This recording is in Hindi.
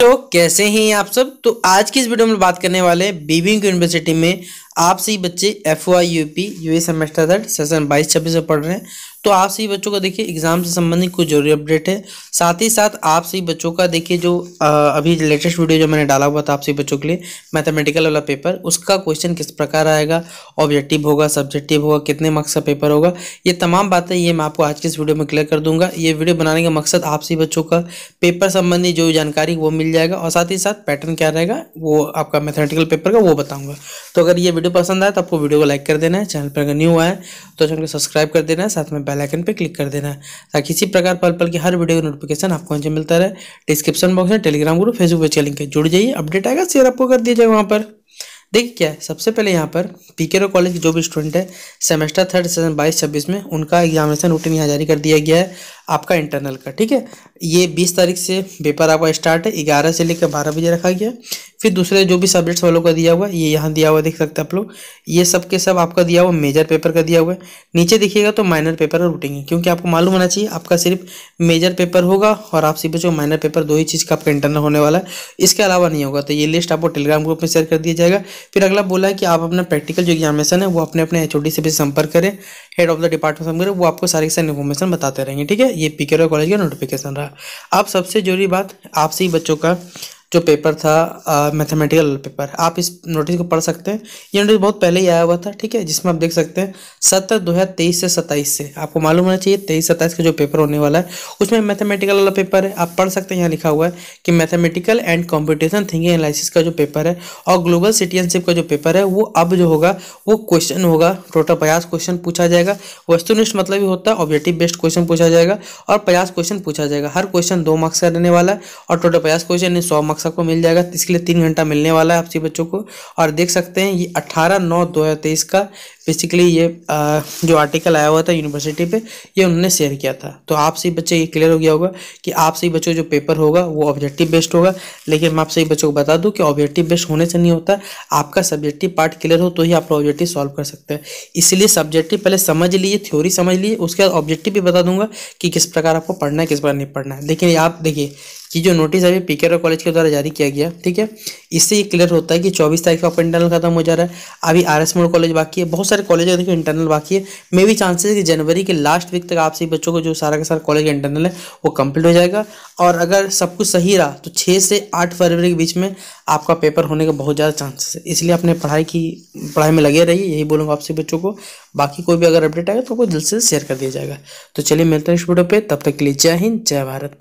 तो कैसे हैं आप सब तो आज की इस वीडियो में बात करने वाले हैं यूनिवर्सिटी में आप सही बच्चे F Y U P U A semester third session बाईस छब्बीस में पढ़ रहे हैं तो आप सही बच्चों का देखिए एग्जाम से संबंधित कुछ जरूरी अपडेट है साथ ही साथ आप सही बच्चों का देखिए जो आ, अभी लेटेस्ट वीडियो जो मैंने डाला हुआ था आप सही बच्चों के लिए मैथमेटिकल वाला पेपर उसका क्वेश्चन किस प्रकार आएगा ऑब्जेक्टिव होगा सब्जेक्टिव होगा कितने मार्क्स का पेपर होगा ये तमाम बातें ये मैं आपको आज के इस वीडियो में क्लियर कर दूंगा ये वीडियो बनाने का मकसद आप सही बच्चों का पेपर संबंधी जो जानकारी वो मिल जाएगा और साथ ही साथ पैटर्न क्या रहेगा वो आपका मैथमेटिकल पेपर का वो बताऊँगा तो अगर ये वीडियो पसंद आए तो आपको वीडियो को लाइक कर देना है चैनल पर अगर न्यू आए तो चैनल को सब्सक्राइब कर देना है साथ में बेल आइकन पर क्लिक कर देना है ताकि इसी प्रकार पल पल की हर वीडियो का नोटिफिकेशन आपको नीचे मिलता रहे डिस्क्रिप्शन बॉक्स में टेलीग्राम ग्रुप फेसबुक पर लिंक है जुड़ जाइए अपडेट आएगा शेयर आपको कर दिया जाए वहाँ पर देखिए क्या है सबसे पहले यहाँ पर पीकेरो कॉलेज के जो भी स्टूडेंट है सेमेस्टर थर्ड सेशन बाईस छब्बीस में उनका एग्जामिनेशन रूटीन यहाँ जारी कर दिया गया है आपका इंटरनल का ठीक है ये बीस तारीख से पेपर आपका स्टार्ट है ग्यारह से लेकर बारह बजे रखा गया फिर दूसरे जो भी सब्जेक्ट्स वालों का दिया हुआ ये यहाँ दिया हुआ देख सकते आप लोग ये सब के सब आपका दिया हुआ मेजर पेपर का दिया हुआ है नीचे देखिएगा तो माइनर पेपर और रूटिंग क्योंकि आपको मालूम होना चाहिए आपका सिर्फ मेजर पेपर होगा और आप सिर्फ जो माइनर पेपर दो ही चीज़ का आपका इंटरनल होने वाला है इसके अलावा नहीं होगा तो ये लिस्ट आपको टेलीग्राम ग्रुप में शेयर कर दिया जाएगा फिर अगला बोला है कि आप अपना प्रैक्टिकल जो एग्जामेशन है वो अपने अपने एच से भी संपर्क करें हेड ऑफ द डिपार्टमेंट संपर्क करें वो आपको सारी सारी इन्फॉर्मेशन बताते रहेंगे ठीक है ये पिकेरो कॉलेज का नोटिफिकेशन रहा अब सबसे जरूरी बात आपसी बच्चों का जो पेपर था मैथमेटिकल पेपर आप इस नोटिस को पढ़ सकते हैं ये नोटिस बहुत पहले ही आया हुआ था ठीक है जिसमें आप देख सकते हैं सत्तर दो हज़ार तेईस से सत्ताईस से आपको मालूम होना चाहिए तेईस सत्ताईस का जो पेपर होने वाला है उसमें मैथमेटिकल वाला पेपर है आप पढ़ सकते हैं यहाँ लिखा हुआ है कि mathematical and competition thinking analysis का जो पेपर है और ग्लोबल सिटीजनशिप का जो पेपर है वो अब जो होगा वो क्वेश्चन होगा टोटल पचास क्वेश्चन पूछा जाएगा वस्तुनिष्ठ मतलब ही होता है ऑब्जेक्टिव बेस्ड क्वेश्चन पूछा जाएगा और पचास क्वेश्चन पूछा जाएगा हर क्वेश्चन दो मार्क्स का रहने वाला है और टोटल पचास क्वेश्चन सौ मार्क्स बक्सा आपको मिल जाएगा इसके लिए तीन घंटा मिलने वाला है आप सभी बच्चों को और देख सकते हैं ये अट्ठारह नौ दो हज़ार तेईस का बेसिकली ये आ, जो आर्टिकल आया हुआ था यूनिवर्सिटी पे ये उन्होंने शेयर किया था तो आप सभी बच्चे ये क्लियर हो गया होगा कि आप सभी बच्चों जो पेपर होगा वो ऑब्जेक्टिव बेस्ड होगा लेकिन मैं आप सभी बच्चों को बता दूँ कि ऑब्जेक्टिव बेस्ड होने से नहीं होता आपका सब्जेक्टिव पार्ट क्लियर हो तो ही आप ऑब्जेक्टिव सॉल्व कर सकते हैं इसलिए सब्जेक्टिव पहले समझ लीजिए थ्योरी समझ लीजिए उसके बाद ऑब्जेक्टिव भी बता दूंगा कि किस प्रकार आपको पढ़ना है किस प्रकार नहीं पढ़ना है लेकिन आप देखिए कि जो नोटिस अभी पीके और कॉलेज के द्वारा जारी किया गया ठीक है इससे ये क्लियर होता है कि चौबीस तारीख का आपका इंटरनल खत्म हो जा रहा है अभी आर एस मोड़ कॉलेज बाकी है बहुत सारे कॉलेज देखिए इंटरनल बाकी है मे भी चांसेस कि जनवरी के लास्ट वीक तक आपसे बच्चों को जो सारा का सारा कॉलेज इंटरनल है वो कम्प्लीट हो जाएगा और अगर सब कुछ सही रहा तो छः से आठ फरवरी के बीच में आपका पेपर होने का बहुत ज़्यादा चांसेस है इसलिए अपने पढ़ाई की पढ़ाई में लगे रहिए यही बोलूँगा आपसे बच्चों को बाकी कोई भी अगर अपडेट आएगा तो वो दिल से शेयर कर दिया जाएगा तो चलिए मिलते हैं इस वीडियो पर तब तक के लिए जय हिंद जय भारत